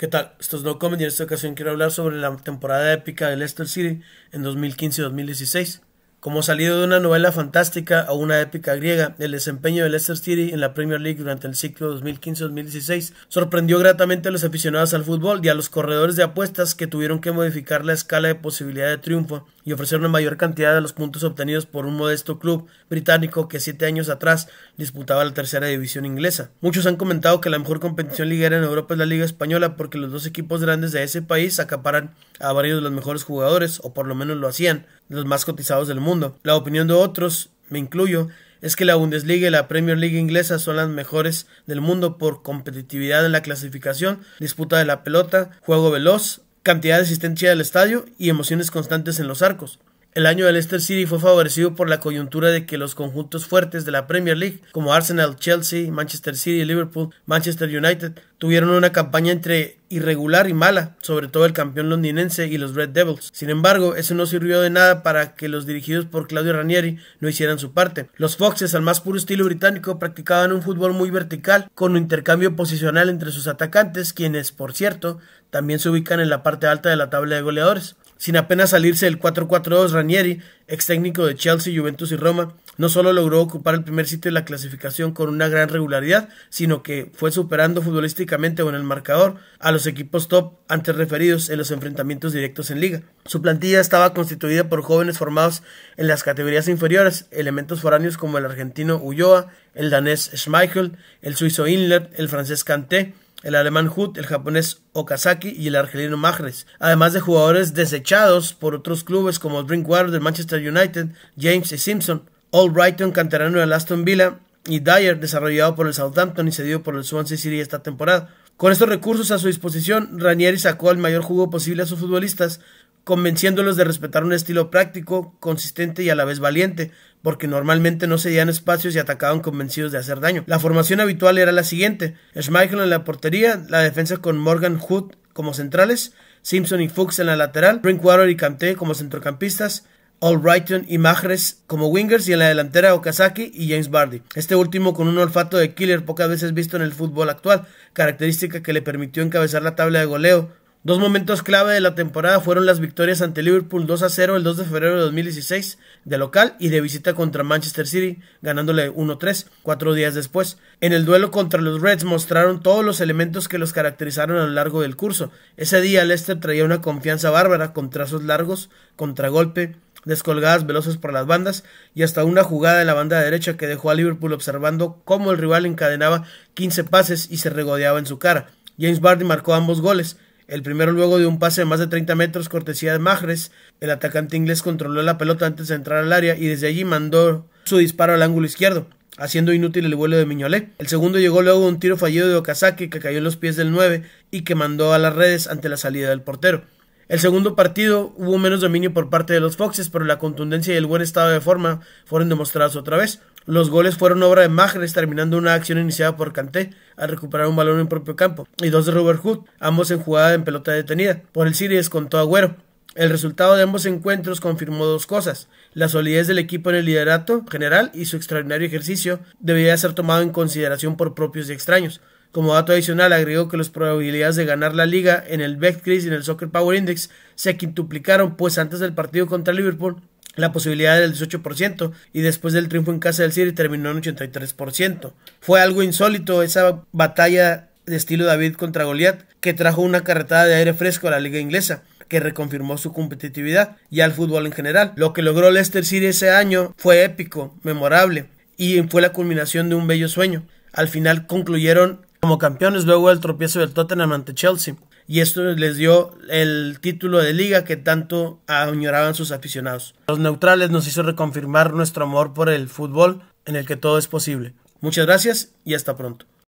¿Qué tal? Esto es No y en esta ocasión quiero hablar sobre la temporada épica de Leicester City en 2015-2016. Como salido de una novela fantástica o una épica griega, el desempeño de Leicester City en la Premier League durante el ciclo 2015-2016 sorprendió gratamente a los aficionados al fútbol y a los corredores de apuestas que tuvieron que modificar la escala de posibilidad de triunfo y ofrecer una mayor cantidad de los puntos obtenidos por un modesto club británico que siete años atrás disputaba la tercera división inglesa. Muchos han comentado que la mejor competición liguera en Europa es la Liga Española porque los dos equipos grandes de ese país acaparan a varios de los mejores jugadores, o por lo menos lo hacían, los más cotizados del mundo la opinión de otros, me incluyo, es que la Bundesliga y la Premier League inglesa son las mejores del mundo por competitividad en la clasificación, disputa de la pelota, juego veloz, cantidad de asistencia del estadio y emociones constantes en los arcos. El año del Leicester City fue favorecido por la coyuntura de que los conjuntos fuertes de la Premier League, como Arsenal, Chelsea, Manchester City, Liverpool, Manchester United, tuvieron una campaña entre irregular y mala, sobre todo el campeón londinense y los Red Devils. Sin embargo, eso no sirvió de nada para que los dirigidos por Claudio Ranieri no hicieran su parte. Los Foxes, al más puro estilo británico, practicaban un fútbol muy vertical, con un intercambio posicional entre sus atacantes, quienes, por cierto, también se ubican en la parte alta de la tabla de goleadores. Sin apenas salirse del 4-4-2, Ranieri, ex técnico de Chelsea, Juventus y Roma, no solo logró ocupar el primer sitio de la clasificación con una gran regularidad, sino que fue superando futbolísticamente o en el marcador a los equipos top antes referidos en los enfrentamientos directos en liga. Su plantilla estaba constituida por jóvenes formados en las categorías inferiores, elementos foráneos como el argentino Ulloa, el danés Schmeichel, el suizo Inlet, el francés Canté, el alemán Hood, el japonés Okazaki y el argelino Magres, además de jugadores desechados por otros clubes como Drinkwater del Manchester United, James y Simpson, Old Brighton, canterano del Aston Villa, y Dyer, desarrollado por el Southampton y cedido por el Swansea City esta temporada. Con estos recursos a su disposición, Ranieri sacó el mayor jugo posible a sus futbolistas, convenciéndolos de respetar un estilo práctico, consistente y a la vez valiente, porque normalmente no cedían espacios y atacaban convencidos de hacer daño. La formación habitual era la siguiente: Schmeichel en la portería, la defensa con Morgan Hood como centrales, Simpson y Fuchs en la lateral, Drinkwater y Kanté como centrocampistas, Albrighton y Magres como wingers y en la delantera Okazaki y James Bardi. Este último con un olfato de killer pocas veces visto en el fútbol actual, característica que le permitió encabezar la tabla de goleo Dos momentos clave de la temporada fueron las victorias ante Liverpool 2 a 0 el 2 de febrero de 2016 de local y de visita contra Manchester City, ganándole 1-3 cuatro días después. En el duelo contra los Reds mostraron todos los elementos que los caracterizaron a lo largo del curso. Ese día Leicester traía una confianza bárbara con trazos largos, contragolpe, descolgadas veloces por las bandas y hasta una jugada de la banda derecha que dejó a Liverpool observando cómo el rival encadenaba 15 pases y se regodeaba en su cara. James Bardi marcó ambos goles el primero luego de un pase de más de 30 metros cortesía de Magres, el atacante inglés controló la pelota antes de entrar al área y desde allí mandó su disparo al ángulo izquierdo, haciendo inútil el vuelo de Miñolet. El segundo llegó luego de un tiro fallido de Okazaki que cayó en los pies del 9 y que mandó a las redes ante la salida del portero. El segundo partido hubo menos dominio por parte de los Foxes, pero la contundencia y el buen estado de forma fueron demostrados otra vez. Los goles fueron obra de Magnes terminando una acción iniciada por Canté al recuperar un balón en propio campo, y dos de Robert Hood, ambos en jugada en pelota detenida. Por el con todo Agüero. El resultado de ambos encuentros confirmó dos cosas, la solidez del equipo en el liderato general y su extraordinario ejercicio debía ser tomado en consideración por propios y extraños. Como dato adicional, agregó que las probabilidades de ganar la liga en el Betcris y en el Soccer Power Index se quintuplicaron, pues antes del partido contra Liverpool, la posibilidad del 18% y después del triunfo en casa del City terminó en 83%. Fue algo insólito esa batalla de estilo David contra Goliath que trajo una carretada de aire fresco a la liga inglesa que reconfirmó su competitividad y al fútbol en general. Lo que logró Leicester City ese año fue épico, memorable y fue la culminación de un bello sueño. Al final concluyeron como campeones luego del tropiezo del Tottenham ante Chelsea y esto les dio el título de liga que tanto añoraban sus aficionados. Los neutrales nos hizo reconfirmar nuestro amor por el fútbol en el que todo es posible. Muchas gracias y hasta pronto.